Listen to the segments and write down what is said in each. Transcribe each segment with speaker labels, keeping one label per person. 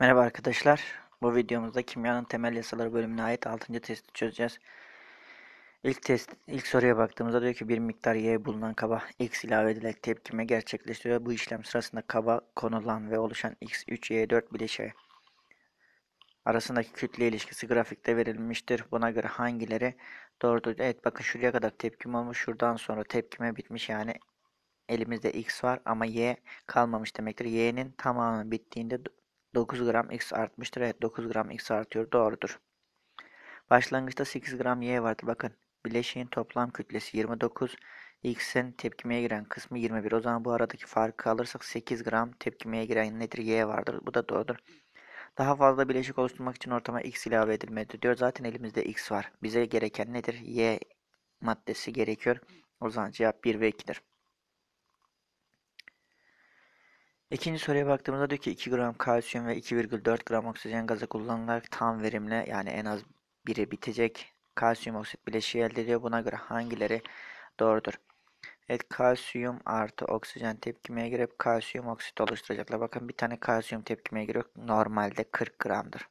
Speaker 1: Merhaba arkadaşlar. Bu videomuzda kimyanın temel yasaları bölümüne ait 6. testi çözeceğiz. İlk test ilk soruya baktığımızda diyor ki bir miktar y bulunan kaba x ilave edilerek tepkime gerçekleştiriyor. Bu işlem sırasında kaba konulan ve oluşan x3 y4 bileşiği arasındaki kütle ilişkisi grafikte verilmiştir. Buna göre hangileri doğrudur? Evet bakın şuraya kadar tepkim olmuş. Şuradan sonra tepkime bitmiş yani elimizde x var ama y kalmamış demektir. y'nin tamamı bittiğinde 9 gram x artmıştır. Evet 9 gram x artıyor. Doğrudur. Başlangıçta 8 gram y vardı. Bakın bileşiğin toplam kütlesi 29. X'in tepkimeye giren kısmı 21. O zaman bu aradaki farkı alırsak 8 gram tepkimeye giren nedir? Y vardır. Bu da doğrudur. Daha fazla bileşik oluşturmak için ortama X ilave edilmedi diyor. Zaten elimizde X var. Bize gereken nedir? Y maddesi gerekiyor. O zaman cevap 1 ve 2'dir. İkinci soruya baktığımızda diyor ki 2 gram kalsiyum ve 2,4 gram oksijen gazı kullanılarak tam verimle yani en az biri bitecek kalsiyum oksit bileşiği şey elde ediyor. Buna göre hangileri doğrudur? Evet kalsiyum artı oksijen tepkimeye girip kalsiyum oksit oluşturacaklar. Bakın bir tane kalsiyum tepkimeye giriyor. Normalde 40 gramdır.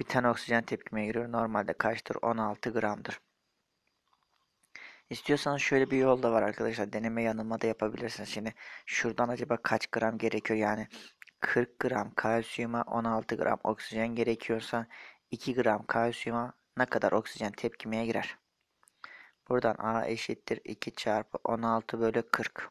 Speaker 1: Bir tane oksijen tepkimeye giriyor. Normalde kaçtır? 16 gramdır. İstiyorsanız şöyle bir yol da var arkadaşlar. Deneme yanılma da yapabilirsiniz. Şimdi şuradan acaba kaç gram gerekiyor? Yani 40 gram kalsiyuma 16 gram oksijen gerekiyorsa 2 gram kalsiyuma ne kadar oksijen tepkimeye girer? Buradan A eşittir 2 çarpı 16 bölü 40.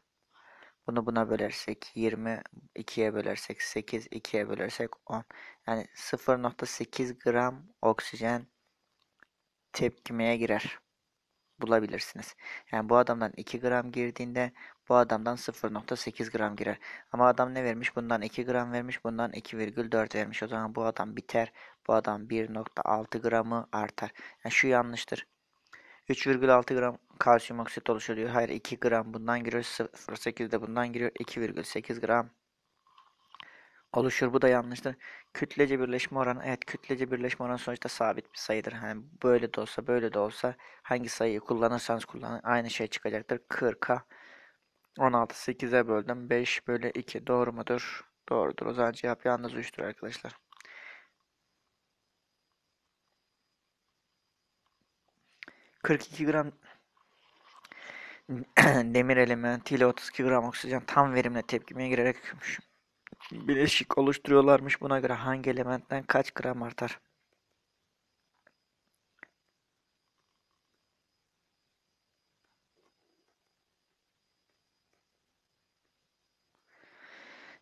Speaker 1: Bunu buna bölersek 20, 2'ye bölersek 8, 2'ye bölersek 10. Yani 0.8 gram oksijen tepkimeye girer bulabilirsiniz. Yani bu adamdan 2 gram girdiğinde bu adamdan 0.8 gram girer. Ama adam ne vermiş? Bundan 2 gram vermiş. Bundan 2,4 vermiş. O zaman bu adam biter. Bu adam 1.6 gramı artar. Yani şu yanlıştır. 3,6 gram kalsiyum oksit oluşuyor Hayır 2 gram bundan giriyor. 0.8 de bundan giriyor. 2,8 gram oluşur. Bu da yanlıştır. Kütlece birleşme oranı evet kütlece birleşme oranı sonuçta sabit bir sayıdır. Hani böyle de olsa böyle de olsa hangi sayıyı kullanırsanız kullanın aynı şey çıkacaktır. 40'a 16 8'e böldüm. 5 bölü 2 doğru mudur? Doğrudur. O zaman cevap yalnız 3'tür arkadaşlar. ...42 gram demir elementi ile 32 gram oksijen tam verimle tepkimeye girerek hükmüş bileşik oluşturuyorlarmış. Buna göre hangi elementten kaç gram artar?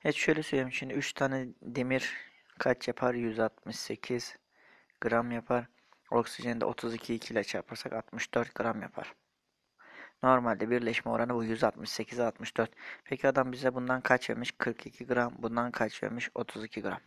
Speaker 1: Evet şöyle söyleyeyim şimdi 3 tane demir kaç yapar? 168 gram yapar. Oksijeni de 32 2 ile çarparsak 64 gram yapar. Normalde birleşme oranı bu 168 64. Peki adam bize bundan kaç vermiş? 42 gram. Bundan kaç vermiş? 32 gram.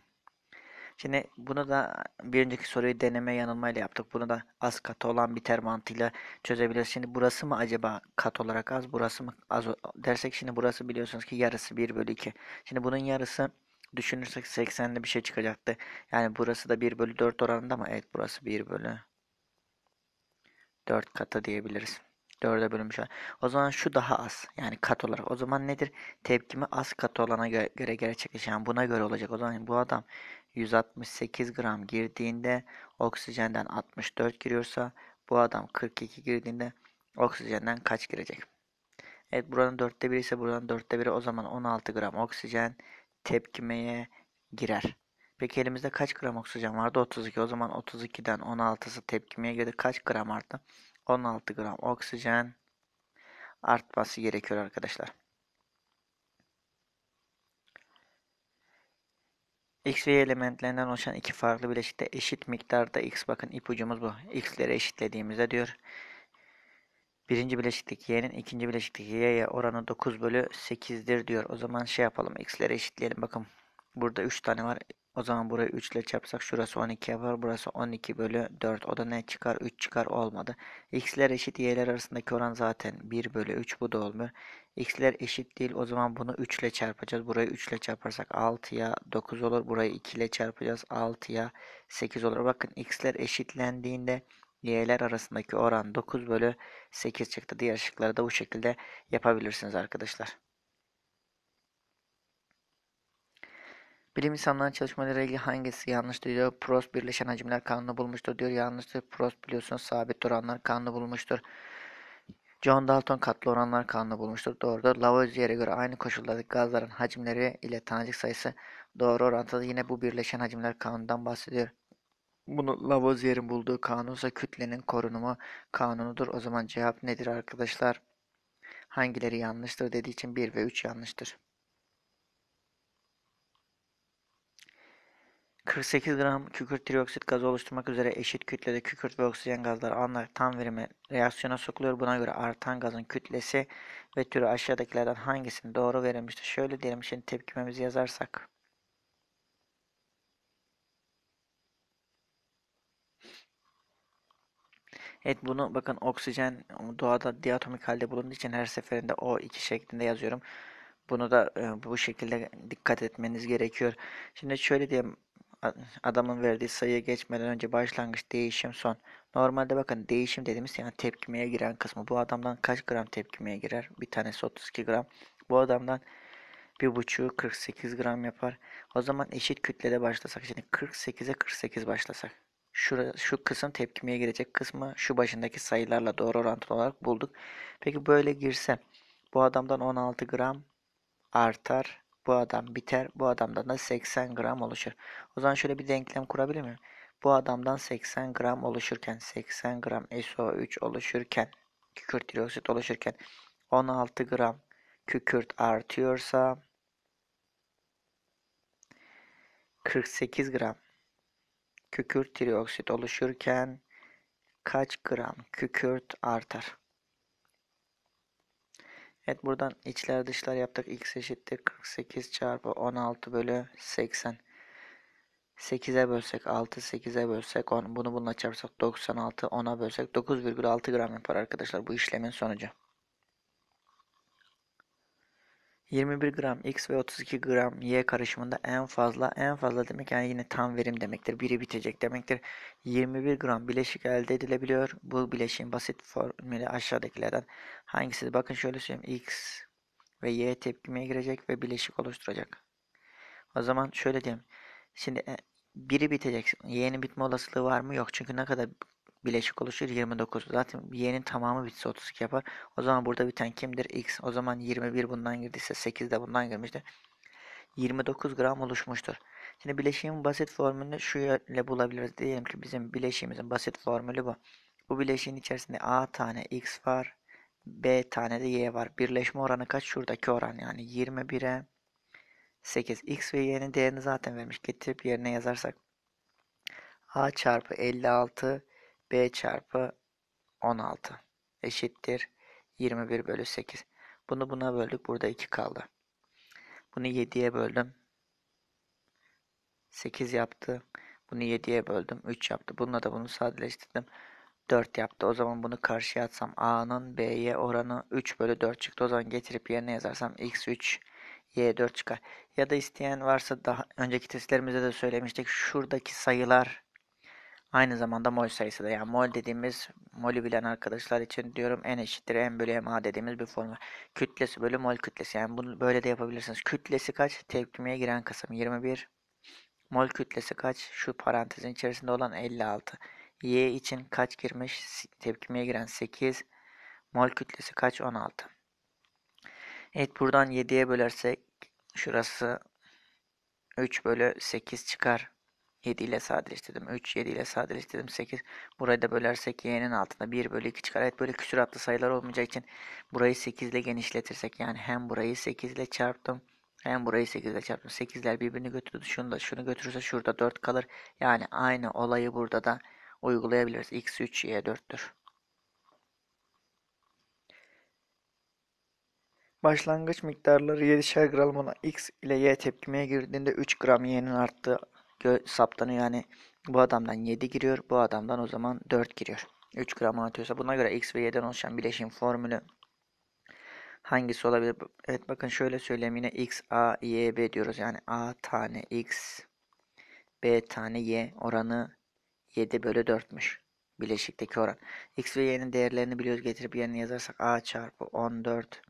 Speaker 1: Şimdi bunu da bir önceki soruyu deneme yanılmayla yaptık. Bunu da az katı olan biter mantığıyla çözebiliriz. Şimdi burası mı acaba kat olarak az burası mı az dersek şimdi burası biliyorsunuz ki yarısı 1 bölü 2. Şimdi bunun yarısı düşünürsek 80'li bir şey çıkacaktı. Yani burası da 1 bölü 4 oranında ama Evet burası 1 bölü 4 katı diyebiliriz. 4'e bölünmüş olan. O zaman şu daha az. Yani kat olarak. O zaman nedir? Tepkimi az kat olana göre, göre gerçekleşen. Yani buna göre olacak. O zaman bu adam 168 gram girdiğinde oksijenden 64 giriyorsa bu adam 42 girdiğinde oksijenden kaç girecek? Evet buranın dörtte biri ise buranın dörtte biri o zaman 16 gram oksijen tepkimeye girer. Peki elimizde kaç gram oksijen vardı? 32. O zaman 32'den 16'sı tepkimeye girdi. Kaç gram arttı? 16 gram oksijen artması gerekiyor arkadaşlar. X ve Y elementlerinden oluşan iki farklı bileşikte eşit miktarda X bakın ipucumuz bu. X'leri eşitlediğimizde diyor. Birinci bileşikteki Y'nin ikinci bileşikteki Y'ye oranı 9 bölü 8'dir diyor. O zaman şey yapalım X'leri eşitleyelim bakın. Burada 3 tane var. O zaman burayı 3 ile çarpsak şurası 12 yapar. Burası 12 bölü 4. O da ne çıkar? 3 çıkar olmadı. X'ler eşit y'ler arasındaki oran zaten 1 bölü 3. Bu da olmuyor. X'ler eşit değil. O zaman bunu 3 ile çarpacağız. Burayı 3 ile çarparsak 6'ya 9 olur. Burayı 2 ile çarpacağız. 6'ya 8 olur. Bakın X'ler eşitlendiğinde y'ler arasındaki oran 9 bölü 8 çıktı. Diğer şıkları da bu şekilde yapabilirsiniz arkadaşlar. Bilim insanlarının çalışmaları ilgili hangisi yanlıştır diyor. Prost birleşen hacimler kanunu bulmuştur diyor. Yanlıştır. Prost biliyorsunuz sabit oranlar kanunu bulmuştur. John Dalton katlı oranlar kanunu bulmuştur. Doğrudur. Lavoisier'e göre aynı koşullarda gazların hacimleri ile tanecik sayısı doğru orantılı. Yine bu birleşen hacimler kanundan bahsediyor. Bunu Lavoisier'in bulduğu kanunsa kütlenin korunumu kanunudur. O zaman cevap nedir arkadaşlar? Hangileri yanlıştır dediği için 1 ve 3 yanlıştır. 48 gram kükürt trioksit gazı oluşturmak üzere eşit kütlede kükürt ve oksijen gazları anlar tam verimi reaksiyona sokuluyor. Buna göre artan gazın kütlesi ve türü aşağıdakilerden hangisini doğru verilmiştir? Şöyle diyelim şimdi tepkimemizi yazarsak. Evet bunu bakın oksijen doğada diatomik halde bulunduğu için her seferinde O2 şeklinde yazıyorum. Bunu da e, bu şekilde dikkat etmeniz gerekiyor. Şimdi şöyle diyelim adamın verdiği sayıya geçmeden önce başlangıç değişim son. Normalde bakın değişim dediğimiz yani tepkimeye giren kısmı. Bu adamdan kaç gram tepkimeye girer? Bir tanesi 32 gram. Bu adamdan bir buçuğu 48 gram yapar. O zaman eşit kütlede başlasak. Şimdi 48'e 48 başlasak. Şura, şu kısım tepkimeye girecek kısmı şu başındaki sayılarla doğru orantılı olarak bulduk. Peki böyle girsem bu adamdan 16 gram artar bu adam biter. Bu adamdan da 80 gram oluşur. O zaman şöyle bir denklem kurabilir miyim? Bu adamdan 80 gram oluşurken 80 gram SO3 oluşurken kükürt dioksit oluşurken 16 gram kükürt artıyorsa 48 gram kükürt trioksit oluşurken kaç gram kükürt artar? Evet buradan içler dışlar yaptık. X eşittir 48 çarpı 16 bölü 80. 8'e bölsek 6, 8'e bölsek 10. Bunu bununla çarpsak 96, 10'a bölsek 9,6 gram yapar arkadaşlar bu işlemin sonucu. 21 gram X ve 32 gram Y karışımında en fazla en fazla demek yani yine tam verim demektir. Biri bitecek demektir. 21 gram bileşik elde edilebiliyor. Bu bileşiğin basit formülü aşağıdakilerden hangisi? Bakın şöyle söyleyeyim. X ve Y tepkimeye girecek ve bileşik oluşturacak. O zaman şöyle diyeyim. Şimdi e, biri bitecek. Y'nin bitme olasılığı var mı? Yok. Çünkü ne kadar bileşik oluşur 29. Zaten y'nin tamamı bitse 32 yapar. O zaman burada biten kimdir? x. O zaman 21 bundan girdiyse 8 de bundan girmiştir. 29 gram oluşmuştur. Şimdi bileşiğin basit formülünü şu ile bulabiliriz. Diyelim ki bizim bileşiğimizin basit formülü bu. Bu bileşiğin içerisinde a tane x var. b tane de y var. Birleşme oranı kaç? Şuradaki oran yani 21'e 8. x ve y'nin değerini zaten vermiş. Getirip yerine yazarsak a çarpı 56 b çarpı 16 eşittir 21 bölü 8. Bunu buna böldük. Burada 2 kaldı. Bunu 7'ye böldüm. 8 yaptı. Bunu 7'ye böldüm. 3 yaptı. Bununla da bunu sadeleştirdim. 4 yaptı. O zaman bunu karşıya atsam A'nın B'ye oranı 3 bölü 4 çıktı. O zaman getirip yerine yazarsam X3 Y4 çıkar. Ya da isteyen varsa daha önceki testlerimizde de söylemiştik. Şuradaki sayılar Aynı zamanda mol sayısı da yani mol dediğimiz molü bilen arkadaşlar için diyorum en eşittir en bölü A dediğimiz bir formül. Kütlesi bölü mol kütlesi yani bunu böyle de yapabilirsiniz. Kütlesi kaç? Tepkimeye giren kısım 21. Mol kütlesi kaç? Şu parantezin içerisinde olan 56. Y için kaç girmiş? Tepkimeye giren 8. Mol kütlesi kaç? 16. Evet buradan 7'ye bölersek şurası 3 bölü 8 çıkar. 7 ile sadeleştirdim. 3, 7 ile sadeleştirdim. 8. Burayı da bölersek y'nin altında 1 bölü 2 çıkar. Evet böyle atlı sayılar olmayacak için burayı 8 ile genişletirsek yani hem burayı 8 ile çarptım. Hem burayı 8 ile çarptım. 8'ler birbirini götürdü. Şunu da şunu götürürse şurada 4 kalır. Yani aynı olayı burada da uygulayabiliriz. x3, y4'tür. Başlangıç miktarları 7'şer gramına x ile y tepkimeye girdiğinde 3 gram y'nin arttığı saptanıyor. Yani bu adamdan 7 giriyor. Bu adamdan o zaman 4 giriyor. 3 gram atıyorsa buna göre x ve y'den oluşan bileşim formülü hangisi olabilir? Evet bakın şöyle söyleyeyim yine x a y b diyoruz. Yani a tane x b tane y oranı 7 bölü 4'müş. Bileşikteki oran. X ve y'nin değerlerini biliyoruz. Getirip yerine yazarsak a çarpı 14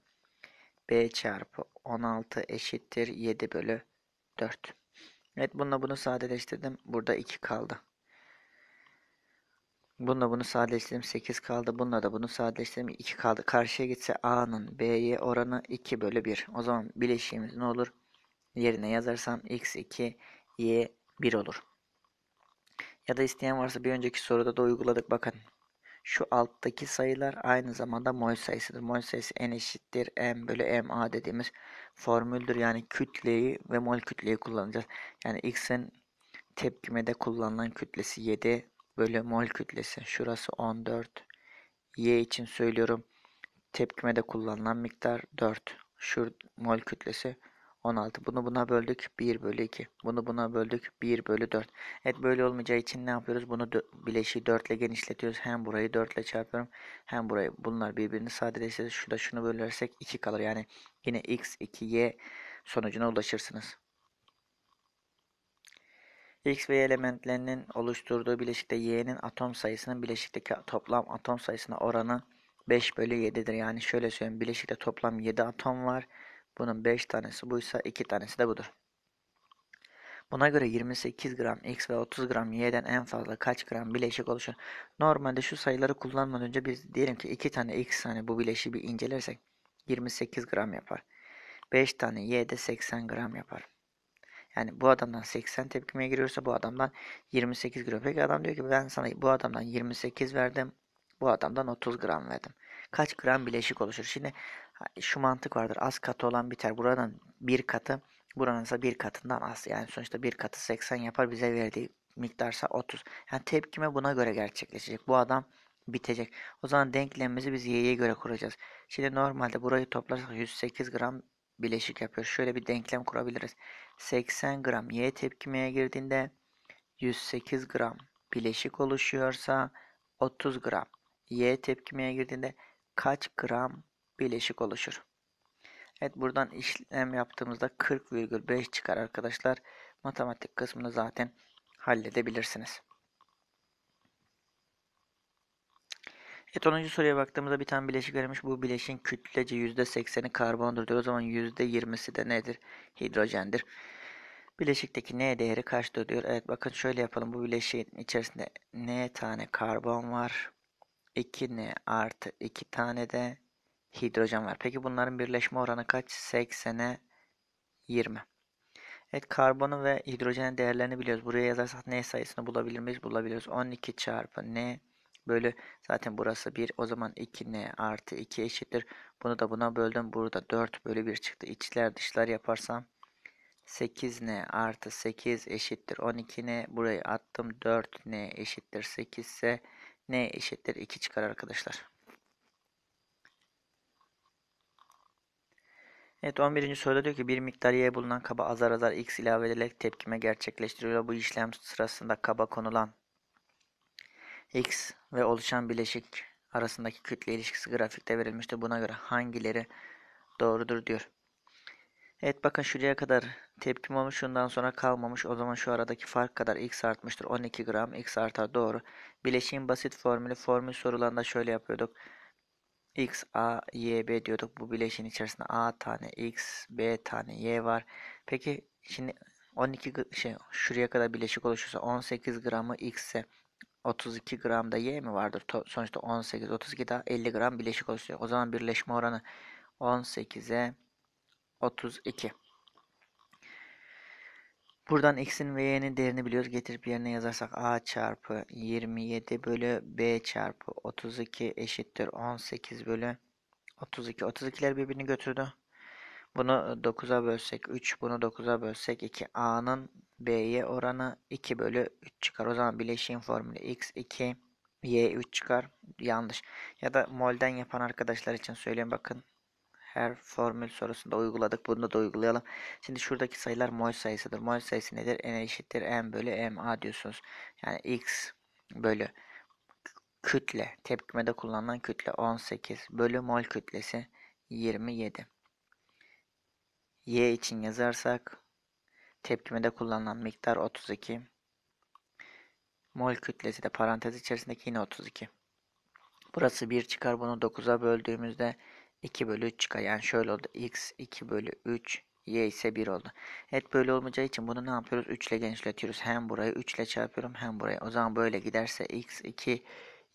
Speaker 1: b çarpı 16 eşittir 7 bölü 4. Evet bununla bunu sadeleştirdim. Burada 2 kaldı. Bununla bunu sadeleştirdim 8 kaldı. Bununla da bunu sadeleştirdim 2 kaldı. Karşıya gitse A'nın B'ye oranı 2 bölü 1. O zaman bileşiğimiz ne olur? Yerine yazarsam X2 Y 1 olur. Ya da isteyen varsa bir önceki soruda da uyguladık. Bakın şu alttaki sayılar aynı zamanda mol sayısıdır. Mol sayısı n eşittir m bölü m a dediğimiz formüldür. Yani kütleyi ve mol kütleyi kullanacağız. Yani x'in tepkimede kullanılan kütlesi 7 bölü mol kütlesi. Şurası 14. Y için söylüyorum. Tepkimede kullanılan miktar 4. şur mol kütlesi. 16. Bunu buna böldük 1 bölü 2. Bunu buna böldük 1 bölü 4. Evet böyle olmayacağı için ne yapıyoruz? Bunu bileşiği 4 ile genişletiyoruz. Hem burayı 4 ile çarpıyorum. Hem burayı. Bunlar birbirini sadeleştiriyoruz. Şurada şunu bölersek 2 kalır. Yani yine x 2y sonucuna ulaşırsınız. X ve Y elementlerinin oluşturduğu bileşikte Y'nin atom sayısının bileşikteki toplam atom sayısına oranı 5 bölü 7'dir. Yani şöyle söyleyeyim bileşikte toplam 7 atom var. Bunun 5 tanesi buysa 2 tanesi de budur. Buna göre 28 gram X ve 30 gram Y'den en fazla kaç gram bileşik oluşur? Normalde şu sayıları kullanmadan önce biz diyelim ki 2 tane X tane hani bu bileşiği bir incelersek 28 gram yapar. 5 tane Y de 80 gram yapar. Yani bu adamdan 80 tepkimeye giriyorsa bu adamdan 28 gram. Peki adam diyor ki ben sana bu adamdan 28 verdim. Bu adamdan 30 gram verdim kaç gram bileşik oluşur? Şimdi şu mantık vardır. Az katı olan biter. Buradan bir katı buranın ise bir katından az. Yani sonuçta bir katı 80 yapar. Bize verdiği miktarsa 30. Yani tepkime buna göre gerçekleşecek. Bu adam bitecek. O zaman denklemimizi biz y'ye göre kuracağız. Şimdi normalde burayı toplarsak 108 gram bileşik yapıyor. Şöyle bir denklem kurabiliriz. 80 gram y tepkimeye girdiğinde 108 gram bileşik oluşuyorsa 30 gram y tepkimeye girdiğinde kaç gram bileşik oluşur? Evet buradan işlem yaptığımızda 40,5 çıkar arkadaşlar. Matematik kısmını zaten halledebilirsiniz. Evet 10. soruya baktığımızda bir tane bileşik verilmiş. Bu bileşin kütlece %80'i karbondur diyor. O zaman %20'si de nedir? Hidrojendir. Bileşikteki N değeri kaçtır diyor. Evet bakın şöyle yapalım. Bu bileşiğin içerisinde N tane karbon var. 2 N artı 2 tane de hidrojen var. Peki bunların birleşme oranı kaç? 80'e 20. Evet karbonu ve hidrojenin değerlerini biliyoruz. Buraya yazarsak N sayısını bulabilir miyiz? Bulabiliyoruz. 12 çarpı N bölü zaten burası 1 o zaman 2n artı 2 eşittir. Bunu da buna böldüm. Burada 4 bölü 1 çıktı. İçler dışlar yaparsam 8n artı 8 eşittir 12n. Burayı attım 4n eşittir 8 ise n eşittir 2 çıkar arkadaşlar. Evet 11. soruda diyor ki bir miktar y bulunan kaba azar azar x ilave edilerek tepkime gerçekleştiriliyor. Bu işlem sırasında kaba konulan x ve oluşan bileşik arasındaki kütle ilişkisi grafikte verilmiştir. Buna göre hangileri doğrudur diyor. Evet bakın şuraya kadar tepkim olmuş. Şundan sonra kalmamış. O zaman şu aradaki fark kadar x artmıştır. 12 gram x artar. Doğru. Bileşiğin basit formülü. Formül sorularında şöyle yapıyorduk. x, a, y, b diyorduk. Bu bileşiğin içerisinde a tane x, b tane y var. Peki şimdi 12 şey şuraya kadar bileşik oluşursa 18 gramı x ise 32 gram da y mi vardır? To sonuçta 18, 32 daha 50 gram bileşik oluşuyor. O zaman birleşme oranı 18'e 32. Buradan x'in ve y'nin değerini biliyoruz. Getirip yerine yazarsak a çarpı 27 bölü b çarpı 32 eşittir 18 bölü 32. 32'ler birbirini götürdü. Bunu 9'a bölsek 3, bunu 9'a bölsek 2. a'nın b'ye oranı 2 bölü 3 çıkar. O zaman bileşiğin formülü x 2 y 3 çıkar. Yanlış. Ya da molden yapan arkadaşlar için söyleyeyim bakın her formül sorusunda uyguladık. Bunu da uygulayalım. Şimdi şuradaki sayılar mol sayısıdır. Mol sayısı nedir? N eşittir M bölü MA diyorsunuz. Yani X bölü kütle. Tepkimede kullanılan kütle 18 bölü mol kütlesi 27. Y için yazarsak tepkimede kullanılan miktar 32. Mol kütlesi de parantez içerisindeki yine 32. Burası 1 çıkar. Bunu 9'a böldüğümüzde 2 bölü 3 çıkar. Yani şöyle oldu. X 2 bölü 3 y ise 1 oldu. Evet böyle olmayacağı için bunu ne yapıyoruz? 3 ile genişletiyoruz. Hem burayı 3 ile çarpıyorum hem burayı. O zaman böyle giderse x 2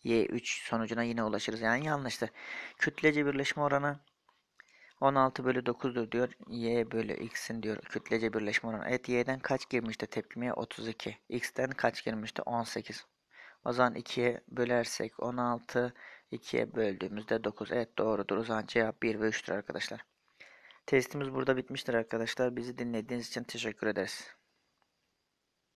Speaker 1: y 3 sonucuna yine ulaşırız. Yani yanlıştı. Kütlece birleşme oranı 16 bölü 9'dur diyor. Y bölü x'in diyor kütlece birleşme oranı. Evet y'den kaç girmişti tepkimeye? 32. X'ten kaç girmişti? 18. O zaman 2'ye bölersek 16 2'ye böldüğümüzde 9. Evet doğrudur. O zaman cevap 1 ve 3'tür arkadaşlar. Testimiz burada bitmiştir arkadaşlar. Bizi dinlediğiniz için teşekkür ederiz.